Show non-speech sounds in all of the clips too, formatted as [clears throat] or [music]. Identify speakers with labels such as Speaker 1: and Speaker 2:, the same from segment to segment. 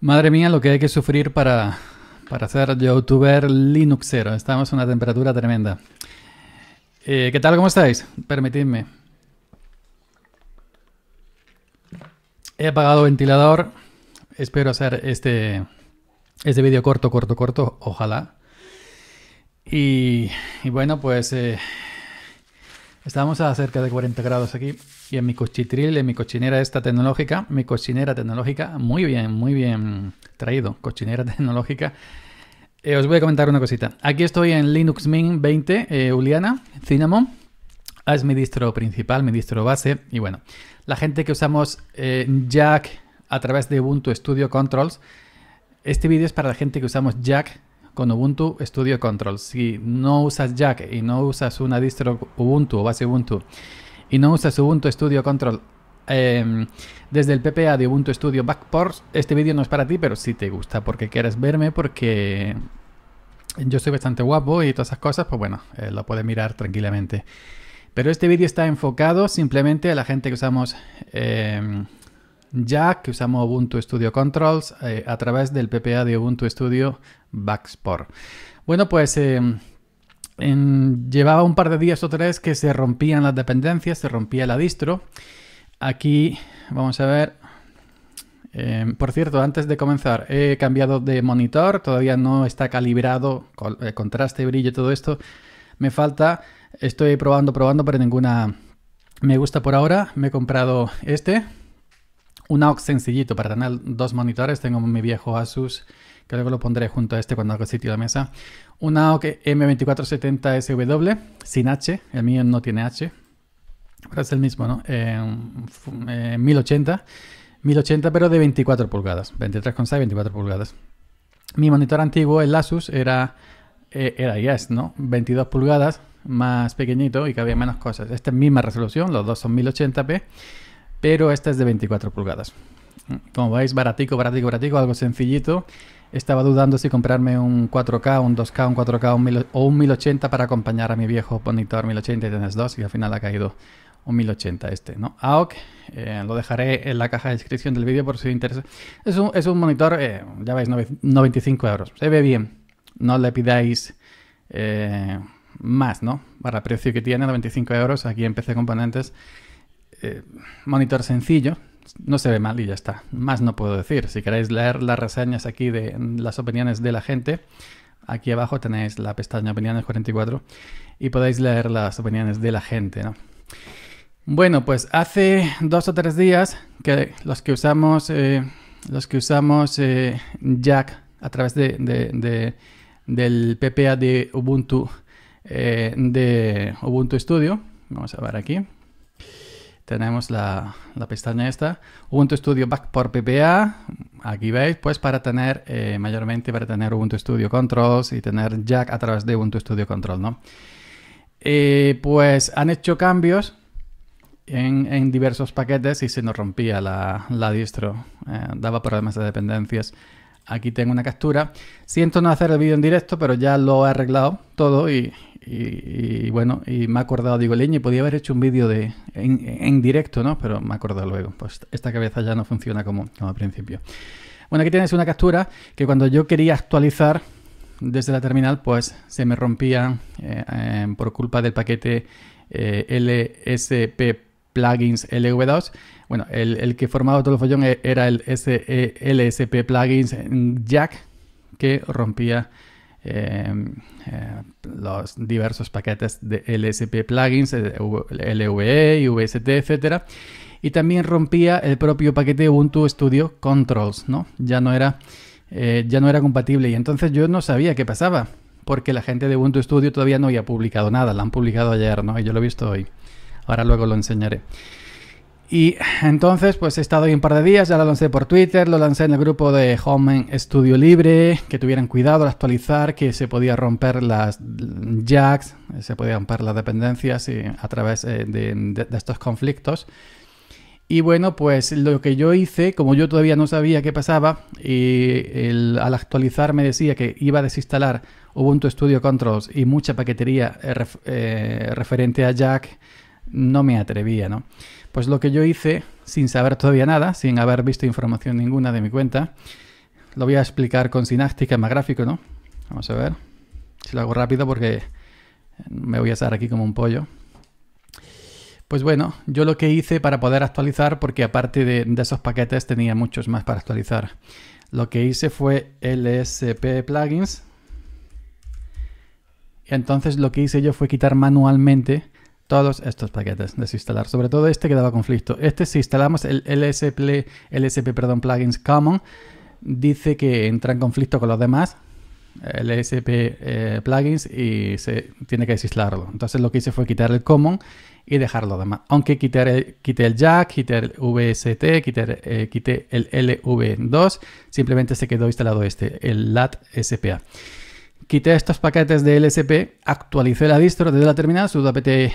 Speaker 1: Madre mía, lo que hay que sufrir para, para ser youtuber linuxero. Estamos a una temperatura tremenda. Eh, ¿Qué tal? ¿Cómo estáis? Permitidme. He apagado ventilador. Espero hacer este, este vídeo corto, corto, corto. Ojalá. Y, bueno, pues... Eh, Estamos a cerca de 40 grados aquí y en mi cochitril, en mi cochinera esta tecnológica, mi cochinera tecnológica, muy bien, muy bien traído, cochinera [laughs] tecnológica. Eh, os voy a comentar una cosita. Aquí estoy en Linux Mint 20, eh, Uliana, Cinnamon. Ah, es mi distro principal, mi distro base. Y bueno, la gente que usamos eh, Jack a través de Ubuntu Studio Controls, este vídeo es para la gente que usamos Jack con Ubuntu Studio Control. Si no usas Jack y no usas una distro Ubuntu o base Ubuntu y no usas Ubuntu Studio Control em, desde el PPA de Ubuntu Studio Backports, este vídeo no es para ti, pero si te gusta porque quieres verme, porque yo soy bastante guapo y todas esas cosas, pues bueno, eh, lo puedes mirar tranquilamente. Pero este vídeo está enfocado simplemente a la gente que usamos em, ya que usamos Ubuntu Studio Controls eh, a través del PPA de Ubuntu Studio Backsport. Bueno, pues em, llevaba un par de días o tres que se rompían las dependencias, se rompía la distro. Aquí vamos a ver. Em, por cierto, antes de comenzar, he cambiado de monitor, todavía no está calibrado, eh, contraste, brillo, todo esto. Me falta, estoy probando, probando, pero ninguna me gusta por ahora. Me he comprado este, un AOC sencillito para tener dos monitores. Tengo mi viejo Asus, que luego lo pondré junto a este cuando haga sitio de la mesa. Un AOC M2470SW sin H, el mío no tiene H, pero es el mismo, ¿no? 1080, 1080 pero de 24 pulgadas, 23,6, 24 pulgadas. Mi monitor antiguo, el Asus, era, e, Era, era es, ¿no? 22 pulgadas, más pequeñito y que había menos cosas. Esta es misma resolución, los dos son 1080p pero esta es de 24 pulgadas. Como veis, baratico, baratico, baratico, algo sencillito. Estaba dudando si comprarme un 4K, un 2K, un 4K o un 1080 para acompañar a mi viejo monitor 1080 y tienes dos y al final ha caído un 1080 este, ¿no? AOC, eh, lo dejaré en la caja de descripción del vídeo por si os interesa. Es un, monitor, eh, ya veis, 95 euros. Se ve bien. No le pidáis eh, más, ¿no? Para el precio que tiene, 95 euros. Aquí empecé componentes. Eh, monitor sencillo, no se ve mal y ya está. Más no puedo decir. Si queréis leer las reseñas aquí de mm, las opiniones de la gente, aquí abajo tenéis la pestaña opiniones 44 y podéis leer las opiniones de la gente, Bueno, pues hace dos o tres días que los que usamos, eh, los que usamos eh, Jack a través de, del PPA de Ubuntu, de Ubuntu Studio, vamos a ver aquí, tenemos la, pestaña esta, Ubuntu Studio Back por PPA, aquí veis, pues para tener, eh, mayormente para tener Ubuntu Studio Controls y tener Jack a través de Ubuntu Studio Control, ¿no? Eh, pues han hecho cambios en, diversos paquetes y se nos rompía la, distro, eh, daba problemas de dependencias. Aquí tengo una captura. Siento no hacer el vídeo en directo, pero ya lo he arreglado todo y, y, bueno, y me ha acordado, digo, leñe, podía haber hecho un vídeo de en, directo, ¿no? Pero me ha acordado luego. Pues esta cabeza ya no funciona como, al principio. Bueno, aquí tienes una captura que cuando yo quería actualizar desde la terminal, pues se me rompía eh, em, por culpa del paquete eh, LSP plugins LV2. Bueno, el, que formaba todo el follón e, era el e LSP plugins mm, Jack que rompía Em, eh, los diversos paquetes de LSP plugins, LVE, VST, etc. Y también rompía el propio paquete Ubuntu Studio Controls, ¿no? Ya no era, eh, ya no era compatible y entonces yo no sabía qué pasaba, porque la gente de Ubuntu Studio todavía no había publicado nada, la han publicado ayer, ¿no? Y yo lo he visto hoy. Ahora luego lo enseñaré. Y entonces, pues he estado ahí un par de días, ya lo lancé por Twitter, lo lancé en el grupo de Home Studio Libre, que tuvieran cuidado al actualizar, que se podía romper las jacks, se podían romper las dependencias eh, a través eh, de, estos conflictos. Y bueno, pues lo que yo hice, como yo todavía no sabía qué pasaba, y al actualizar me decía que iba a desinstalar Ubuntu Studio Controls y mucha paquetería eh, referente a Jack, no me atrevía, ¿no? Pues lo que yo hice, sin saber todavía nada, sin haber visto información ninguna de mi cuenta, lo voy a explicar con sináctica más gráfico, ¿no? Vamos a ver. Si lo hago rápido porque me voy a estar aquí como un pollo. Pues bueno, yo lo que hice para poder actualizar, porque aparte de, de esos paquetes tenía muchos más para actualizar. Lo que hice fue LSP plugins. Y entonces lo que hice yo fue quitar manualmente todos estos paquetes, desinstalar. Sobre todo este que daba conflicto. Este, si instalamos el LSP, LSP perdón, plugins common, dice que entra en conflicto con los demás LSP eh, plugins y se tiene que desinstalarlo. Entonces lo que hice fue quitar el common y dejarlo demás. Aunque quité el, jack, quité el VST, quité, eh, quité el LV2, simplemente se quedó instalado este, el LAT SPA quité estos paquetes de LSP, actualicé la distro desde la terminal, sudo apt eh,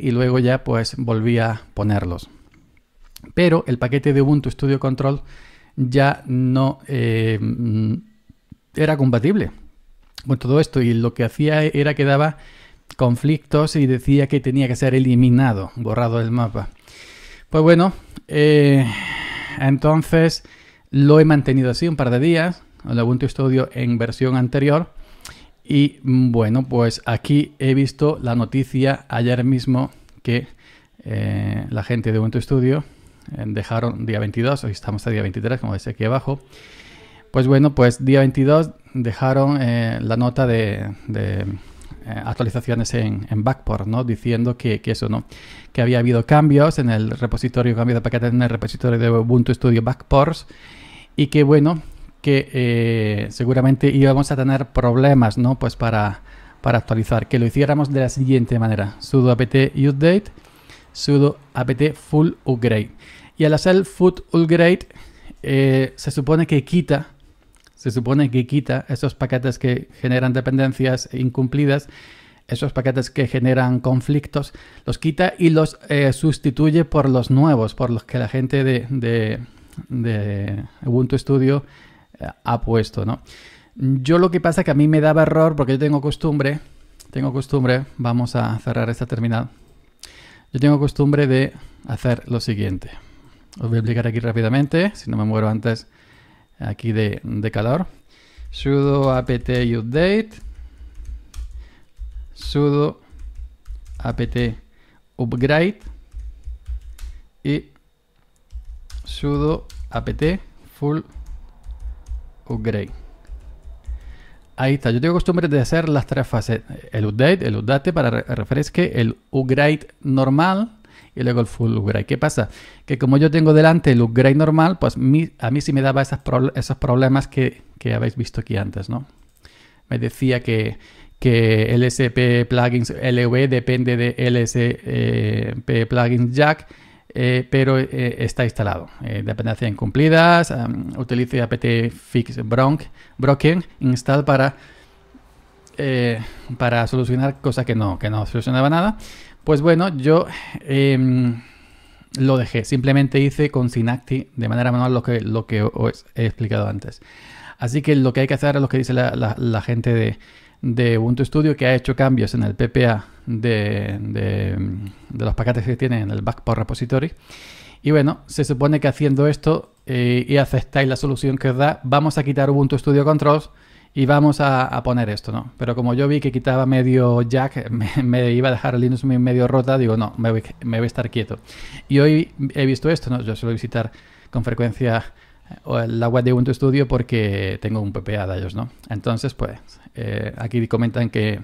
Speaker 1: y luego ya pues volví a ponerlos. Pero el paquete de Ubuntu Studio Control ya no eh, era compatible con todo esto y lo que hacía era que daba conflictos y decía que tenía que ser eliminado, borrado del mapa. Pues bueno, eh, entonces lo he mantenido así un par de días Ubuntu Studio en versión anterior. Y bueno, pues aquí he visto la noticia ayer mismo que eh, la gente de Ubuntu Studio eh, dejaron día 22, hoy estamos a día 23, como dice aquí abajo. Pues bueno, pues día 22 dejaron eh, la nota de, actualizaciones en, en, Backport, ¿no? Diciendo que, eso, ¿no? Que había habido cambios en el repositorio, cambios de paquetes en el repositorio de Ubuntu Studio Backports y que, bueno, que eh, seguramente íbamos a tener problemas, ¿no? Pues para, para actualizar, que lo hiciéramos de la siguiente manera, sudo apt update, sudo apt full upgrade. Y al hacer full upgrade, eh, se supone que quita, se supone que quita esos paquetes que generan dependencias incumplidas, esos paquetes que generan conflictos, los quita y los eh, sustituye por los nuevos, por los que la gente de, de Ubuntu Studio ha puesto, ¿no? Yo lo que pasa que a mí me daba error porque yo tengo costumbre, tengo costumbre, vamos a cerrar esta terminal. Yo tengo costumbre de hacer lo siguiente. Os voy a explicar aquí rápidamente, si no me muero antes aquí de, de calor. sudo apt update, sudo apt upgrade y sudo apt full upgrade. Ahí está. Yo tengo costumbre de hacer las tres fases. El update, el update para refresque, el upgrade normal y luego el full upgrade. ¿Qué pasa? Que como yo tengo delante el upgrade normal, pues a mí sí me daba esas esos problemas que, habéis visto aquí antes, ¿no? Me decía que, que LSP plugins LV depende de LSP plugins jack eh, pero eh, está instalado. Eh, dependencias incumplidas, utilice apt fix broken install para, eh, para solucionar cosas que no, que no solucionaba nada. Pues bueno, yo em, lo dejé. Simplemente hice con synaptic de manera manual lo que, lo que os he explicado antes. Así que lo que hay que hacer es lo que dice la gente de, de Ubuntu Studio que ha hecho cambios en el PPA de, de, los paquetes que tiene en el Backport Repository. Y bueno, se supone que haciendo esto eh, y aceptáis la solución que os da, vamos a quitar Ubuntu Studio Controls y vamos a, poner esto, ¿no? Pero como yo vi que quitaba medio jack, [laughs] me, iba a dejar Linux medio rota, digo, no, me voy, me voy, a estar quieto. Y hoy he visto esto, ¿no? Yo suelo visitar con frecuencia la web de Ubuntu Studio porque tengo un PPA de ellos, ¿no? Entonces, pues, eh, aquí comentan que,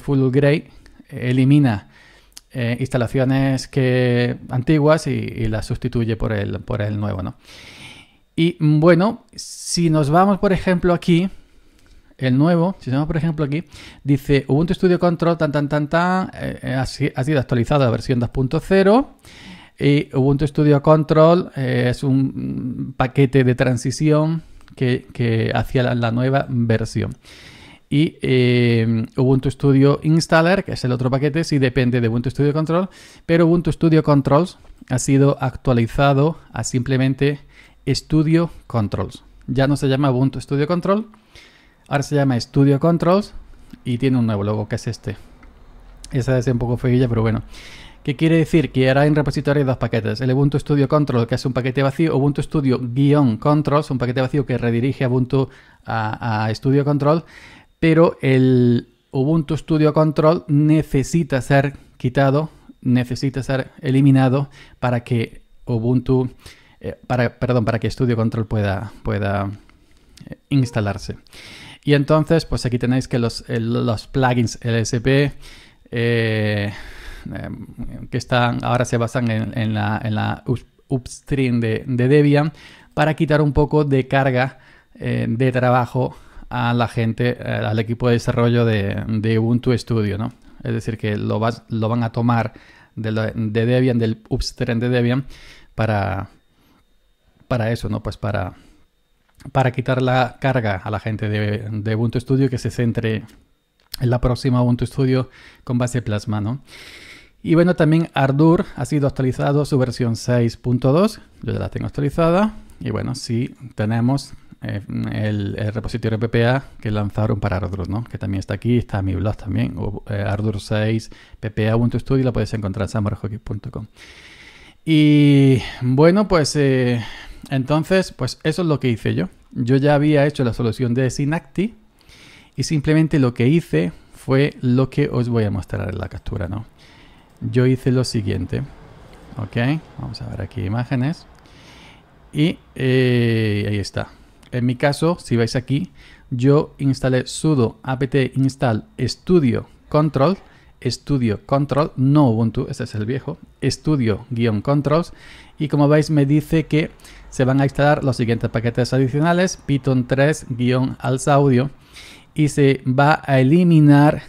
Speaker 1: full-grade eh, elimina eh, instalaciones que, antiguas y, las sustituye por el, por el nuevo, ¿no? Y bueno, si nos vamos, por ejemplo, aquí, el nuevo, si nos vamos, por ejemplo, aquí, dice Ubuntu Studio Control, tan, tan, tan, tan, ha sido actualizado a versión 2.0 y Ubuntu Studio Control eh, es un paquete de transición que, hacia la, nueva versión. Y eh, Ubuntu Studio Installer, que es el otro paquete, sí depende de Ubuntu Studio Control, pero Ubuntu Studio Controls ha sido actualizado a simplemente Studio Controls. Ya no se llama Ubuntu Studio Control, ahora se llama Studio Controls y tiene un nuevo logo que es este. Esa es un poco feilla, pero bueno. ¿Qué quiere decir que hará en repositorio dos paquetes, el Ubuntu Studio Control, que es un paquete vacío, Ubuntu studio control es un paquete vacío que redirige Ubuntu a, Studio Control, pero el Ubuntu Studio Control necesita ser quitado, necesita ser eliminado para que Ubuntu, eh, para, perdón, para que Studio Control pueda, pueda eh, instalarse. Y entonces, pues aquí tenéis que los, los plugins LSP, eh, Em, que están, ahora se basan en, la, en upstream de, Debian para quitar un poco de carga eh, de trabajo a la gente, eh, al equipo de desarrollo de, Ubuntu Studio, ¿no? Es decir, que lo, van a tomar de, Debian, del upstream de Debian, para, para eso, ¿no? Pues para, para quitar la carga a la gente de, de Ubuntu Studio que se centre en la próxima Ubuntu Studio con base Plasma, ¿no? Y bueno, también Ardour ha sido actualizado su versión 6.2. Yo ya la tengo actualizada. Y bueno, sí tenemos eh, el, repositorio PPA que lanzaron para Ardour, ¿no? Que también está aquí, está mi blog también. O, eh, Ardour 6 PPA.studio la puedes encontrar en samurajockeys.com. Y bueno, pues eh, entonces, pues eso es lo que hice yo. Yo ya había hecho la solución de Synacti y simplemente lo que hice fue lo que os voy a mostrar en la captura, ¿no? yo hice lo siguiente. Ok, vamos a ver aquí imágenes. Y eh, ahí está. En mi caso, si vais aquí, yo instalé sudo apt install studio control, studio control, no Ubuntu, este es el viejo, studio-controls. Y como veis, me dice que se van a instalar los siguientes paquetes adicionales, python 3-alsaudio. Y se va a eliminar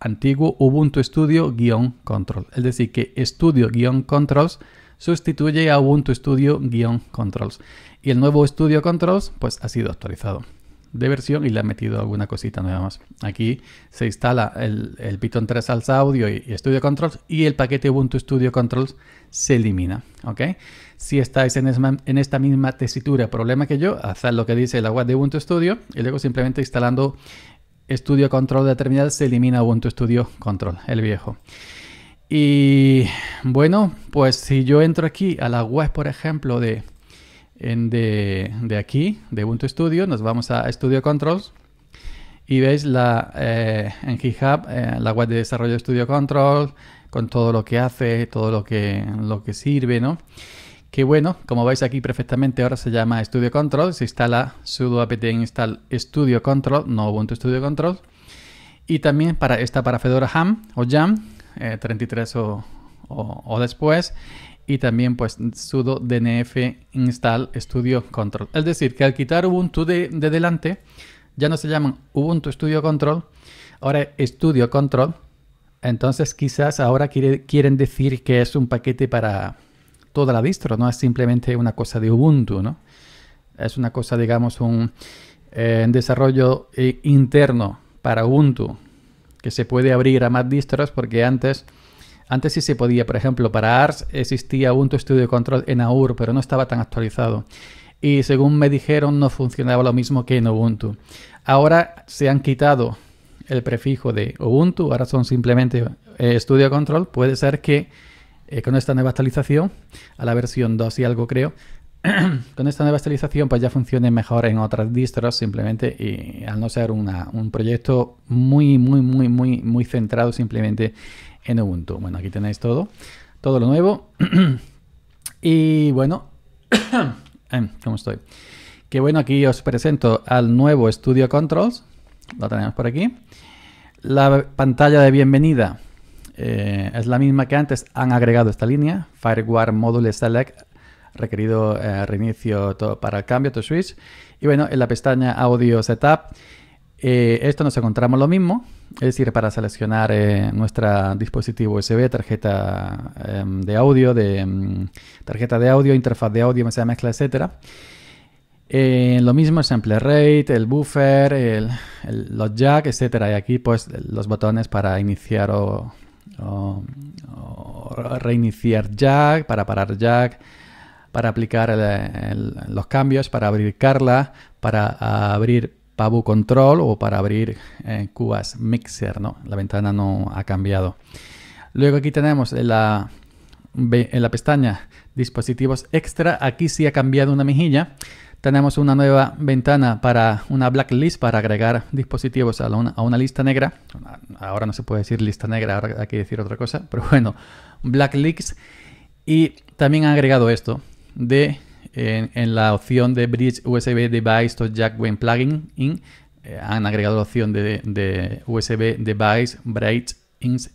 Speaker 1: antiguo Ubuntu Studio-Control. Es decir, que Studio-Controls sustituye a Ubuntu Studio-Controls. Y el nuevo Studio Controls pues ha sido actualizado de versión y le ha metido alguna cosita nada más. Aquí se instala el, Python 3 Salsa Audio y, Studio Controls y el paquete Ubuntu Studio Controls se elimina. ¿ok? Si estáis en, en esta misma tesitura, problema que yo, haced lo que dice la web de Ubuntu Studio y luego simplemente instalando estudio Control de terminal se elimina Ubuntu Studio Control, el viejo. Y bueno, pues si yo entro aquí a la web, por ejemplo, de, de, de, aquí, de Ubuntu Studio, nos vamos a Studio Controls y veis la, eh, en GitHub eh, la web de desarrollo de Studio Control con todo lo que hace, todo lo que, lo que sirve, ¿no? Que bueno, como veis aquí perfectamente ahora se llama Studio Control, se instala sudo apt install Studio Control, no Ubuntu Studio Control. Y también para esta para Fedora Ham o Jam, 33 eh, o, después y también pues sudo dnf install studio control. Es decir, que al quitar Ubuntu de, delante, ya no se llaman Ubuntu Studio Control, ahora es Studio Control. Entonces quizás ahora quieren decir que es un paquete para, toda la distro, no es simplemente una cosa de Ubuntu, ¿no? Es una cosa, digamos, un eh, desarrollo eh, interno para Ubuntu que se puede abrir a más distros porque antes, antes sí se podía, por ejemplo, para ARS existía Ubuntu Studio Control en AUR, pero no estaba tan actualizado. Y según me dijeron, no funcionaba lo mismo que en Ubuntu. Ahora se han quitado el prefijo de Ubuntu, ahora son simplemente eh, Studio Control. Puede ser que eh, con esta nueva actualización, a la versión 2 y algo creo, [clears throat] con esta nueva actualización pues ya funcione mejor en otras distros simplemente y al no ser un proyecto muy, muy, muy, muy, muy centrado simplemente en Ubuntu. Bueno, aquí tenéis todo, todo lo nuevo. [clears throat] y bueno, [clears throat] em, ¿cómo estoy? Que bueno, aquí os presento al nuevo Studio Controls. Lo tenemos por aquí. La pantalla de bienvenida eh, es la misma que antes. Han agregado esta línea, Firewire Module Select, requerido eh, reinicio para el cambio, to switch. Y bueno, en la pestaña Audio Setup, eh, esto nos encontramos lo mismo, es decir, para seleccionar nuestro dispositivo USB, tarjeta em, de audio, de em, tarjeta de audio, interfaz de audio, mesa de mezcla, etcétera. lo mismo el sample rate, el buffer, los jack, etcétera, Y aquí pues los botones para iniciar o reiniciar Jack, para parar Jack, para aplicar los cambios, para abrir Carla, para abrir Pabu Control o para abrir eh, Cubas Mixer, ¿no? La ventana no ha cambiado. Luego aquí tenemos la, en la pestaña dispositivos extra, aquí sí ha cambiado una mejilla tenemos una nueva ventana para una blacklist para agregar dispositivos a, una, lista negra. Ahora no se puede decir lista negra, ahora hay que decir otra cosa, pero bueno, blacklist. Y también han agregado esto de en, la opción de Bridge USB Device to Jack When Plugin In. Eh, han agregado la opción de, USB Device Bridge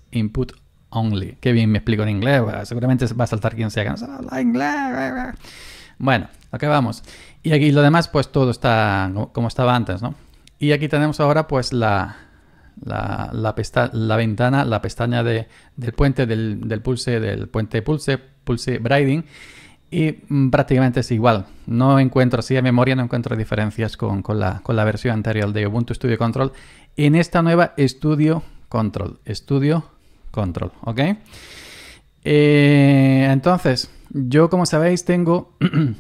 Speaker 1: Input Only. Qué bien me explico en inglés. seguramente va a saltar quien sea que no sabe inglés. Bueno, acabamos vamos. Y aquí lo demás, pues todo está como estaba antes, ¿no? Y aquí tenemos ahora pues la, la, la, la ventana, la pestaña de, del puente, del, del, pulse, del puente pulse, pulse Briding. Y prácticamente es igual. No encuentro, así a memoria, no encuentro diferencias con, la, versión anterior de Ubuntu Studio Control. En esta nueva Studio Control. Studio Control, ¿ok? Eh, entonces, yo como sabéis tengo...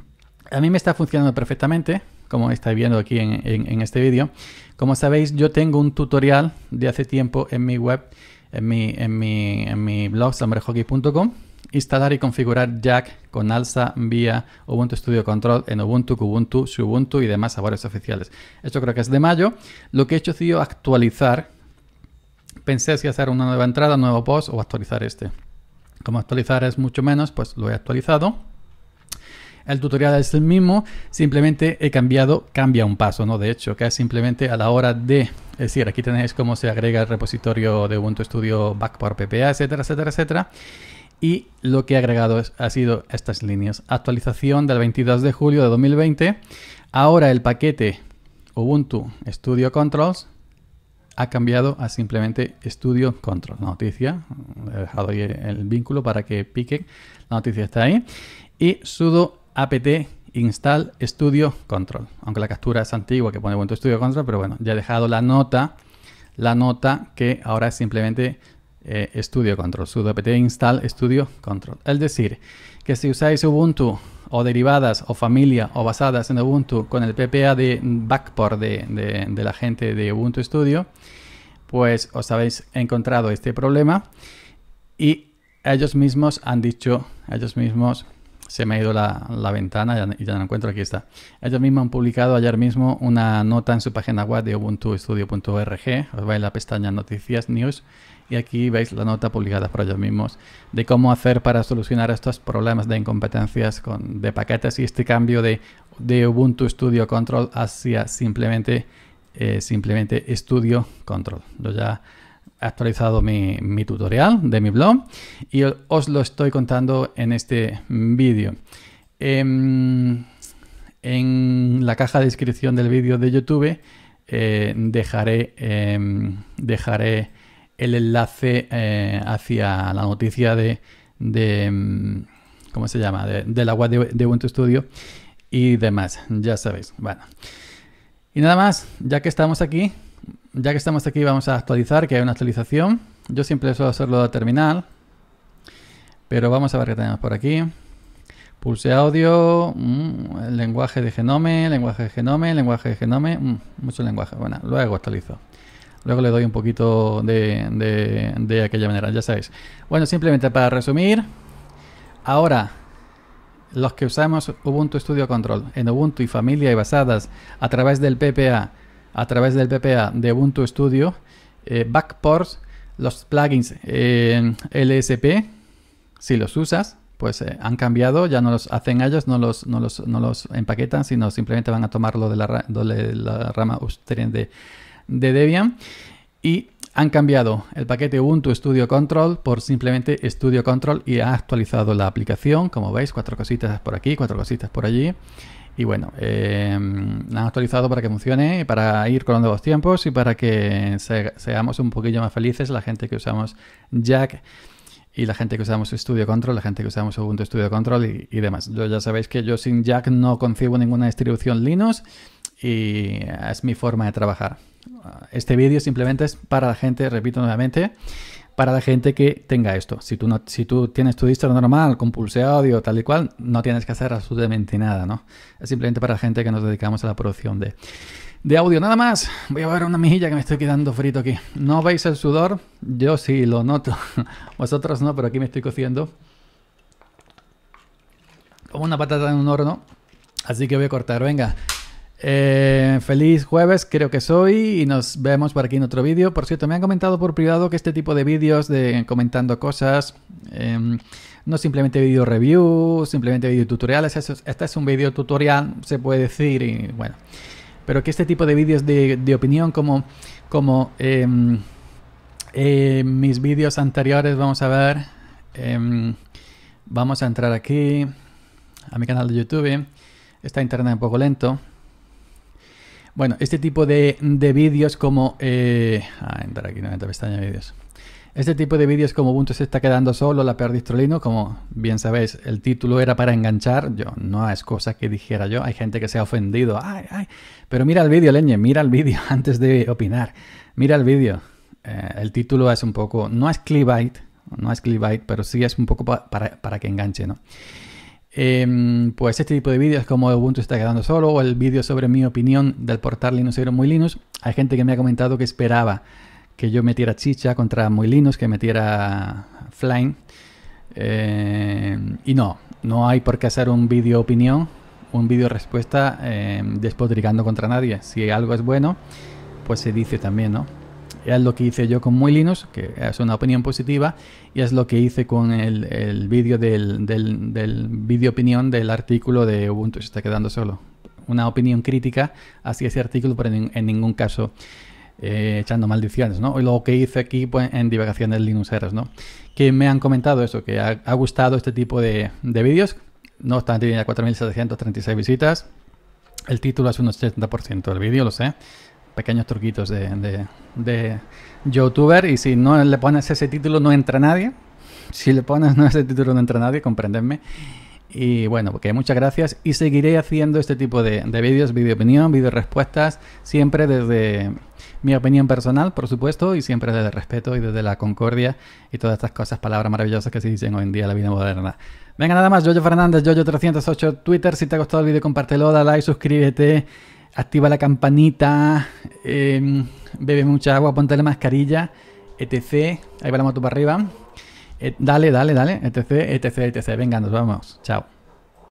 Speaker 1: [clears throat] a mí me está funcionando perfectamente, como estáis viendo aquí en, este vídeo. Como sabéis, yo tengo un tutorial de hace tiempo en mi web, en mi, en mi, blog, sombrehockey.com instalar y configurar Jack con alza vía Ubuntu Studio Control en Ubuntu, Kubuntu, Subuntu y demás sabores oficiales. Esto creo que es de mayo. Lo que he hecho ha sido actualizar. Pensé si hacer una nueva entrada, un nuevo post o actualizar este. Como actualizar es mucho menos, pues lo he actualizado. El tutorial es el mismo, simplemente he cambiado, cambia un paso, ¿no? De hecho, que es simplemente a la hora de, es decir, aquí tenéis cómo se agrega el repositorio de Ubuntu Studio Backport PPA, etcétera, etcétera, etcétera. Y lo que he agregado ha sido estas líneas. Actualización del 22 de julio de 2020. Ahora el paquete Ubuntu Studio Controls ha cambiado a simplemente estudio control. La noticia, he dejado ahí el vínculo para que pique la noticia está ahí. Y sudo apt install estudio control. Aunque la captura es antigua que pone Ubuntu Studio Control, pero bueno, ya he dejado la nota, la nota que ahora es simplemente eh, estudio Studio Control, sudo apt install estudio Control. Es decir, que si usáis Ubuntu o derivadas o familia o basadas en Ubuntu con el PPA de backport de, de la gente de Ubuntu Studio, pues os habéis encontrado este problema y ellos mismos han dicho, ellos mismos, se me ha ido la, ventana y ya, no encuentro, aquí está. Ellos mismos han publicado ayer mismo una nota en su página web de ubuntuestudio.org, os vais a la pestaña Noticias News y aquí veis la nota publicada por ellos mismos de cómo hacer para solucionar estos problemas de incompetencias con, de paquetes y este cambio de, de Ubuntu Studio Control hacia simplemente eh, simplemente estudio control. Yo ya he actualizado mi, tutorial de mi blog y os lo estoy contando en este vídeo. Em, en, la caja de descripción del vídeo de YouTube eh, dejaré, em, dejaré el enlace eh, hacia la noticia de, de em, ¿cómo se llama? De, la web de, de Ubuntu Studio y demás, ya sabéis. Bueno. Y nada más, ya que estamos aquí, ya que estamos aquí vamos a actualizar, que hay una actualización. Yo siempre suelo hacerlo a terminal, pero vamos a ver qué tenemos por aquí. Pulse audio, mm, lenguaje de genome, lenguaje de genome, lenguaje de genome, mm, mucho lenguaje. Bueno, luego actualizo. Luego le doy un poquito de, de, de aquella manera, ya sabéis. Bueno, simplemente para resumir, ahora los que usamos Ubuntu Studio Control en Ubuntu y familia y basadas a través del PPA, a través del PPA de Ubuntu Studio, eh, backports, los plugins eh, LSP, si los usas, pues eh, han cambiado, ya no los hacen ellos, no los, los, empaquetan, sino simplemente van a tomarlo de la, de la rama upstream de, de Debian. Y han cambiado el paquete Ubuntu Studio Control por simplemente Studio Control y ha actualizado la aplicación. Como veis, cuatro cositas por aquí, cuatro cositas por allí. Y bueno, em, han actualizado para que funcione, para ir con los nuevos tiempos y para que seamos un poquillo más felices la gente que usamos Jack y la gente que usamos Studio Control, la gente que usamos Ubuntu Studio Control y, demás. ya sabéis que yo sin Jack no concibo ninguna distribución Linux y es mi forma de trabajar. Ah, este vídeo simplemente es para la gente, repito nuevamente, para la gente que tenga esto. Si tú, no, si tú tienes tu distro normal con pulse audio, tal y cual, no tienes que hacer absolutamente nada, ¿no? Es simplemente para la gente que nos dedicamos a la producción de, audio. Nada más, voy a ver una mejilla que me estoy quedando frito aquí. ¿No veis el sudor? Yo sí lo noto. [laughs] Vosotros no, pero aquí me estoy cociendo. Como una patata en un horno. Así que voy a cortar, venga. Eh, feliz jueves, creo que soy, y nos vemos por aquí en otro vídeo. Por cierto, me han comentado por privado que este tipo de vídeos de comentando cosas, em, no simplemente vídeo review, simplemente vídeo tutoriales, este es un vídeo tutorial, se puede decir, y bueno, pero que este tipo de vídeos de, opinión como, como em, eh, mis vídeos anteriores, vamos a ver, em, vamos a entrar aquí a mi canal de YouTube, está internet un poco lento. Bueno, este tipo de, vídeos como... Eh, ah, entrar aquí, no, la pestaña vídeos. Este tipo de vídeos como Ubuntu se está quedando solo, la peor distrolino, como bien sabéis, el título era para enganchar, yo no es cosa que dijera yo, hay gente que se ha ofendido, ay, ay, pero mira el vídeo, leñe, mira el vídeo [laughs] antes de opinar, mira el vídeo. Eh, el título es un poco, no es clickbait, no es clickbait, pero sí es un poco para, para que enganche, ¿no? Em, pues este tipo de vídeos como Ubuntu está quedando solo o el vídeo sobre mi opinión del portal Linuxero Muy Linux. Hay gente que me ha comentado que esperaba que yo metiera chicha contra Muy Linux, que metiera Flying. Em, y no, no hay por qué hacer un vídeo opinión, un vídeo respuesta em, despotricando contra nadie. Si algo es bueno, pues se dice también, ¿no? es lo que hice yo con Muy Linux, que es una opinión positiva, y es lo que hice con el, vídeo del, vídeo opinión del artículo de Ubuntu. Se está quedando solo. Una opinión crítica hacia ese artículo, pero en, ningún caso eh, echando maldiciones, ¿no? lo que hice aquí pues, en divagaciones linuxeras, ¿no? Que me han comentado eso, que ha, gustado este tipo de, de vídeos. No obstante, tiene 4.736 visitas. El título es un 80% del vídeo, lo sé pequeños truquitos de, youtuber y si no le pones ese título no entra nadie. Si le pones no ese título no entra nadie, comprenderme Y bueno, porque muchas gracias y seguiré haciendo este tipo de, vídeos, vídeo opinión, vídeo respuestas, siempre desde mi opinión personal, por supuesto, y siempre desde respeto y desde la concordia y todas estas cosas, palabras maravillosas que se dicen hoy en día en la vida moderna. Venga, nada más, Jojo Fernández, Jojo308 Twitter, si te ha gustado el vídeo compártelo, dale like, suscríbete activa la campanita, em, bebe mucha agua, ponte la mascarilla, etc. Ahí va la moto para arriba. Eh, dale, dale, dale, etc, etc, etc. Venga, nos vamos. Chao.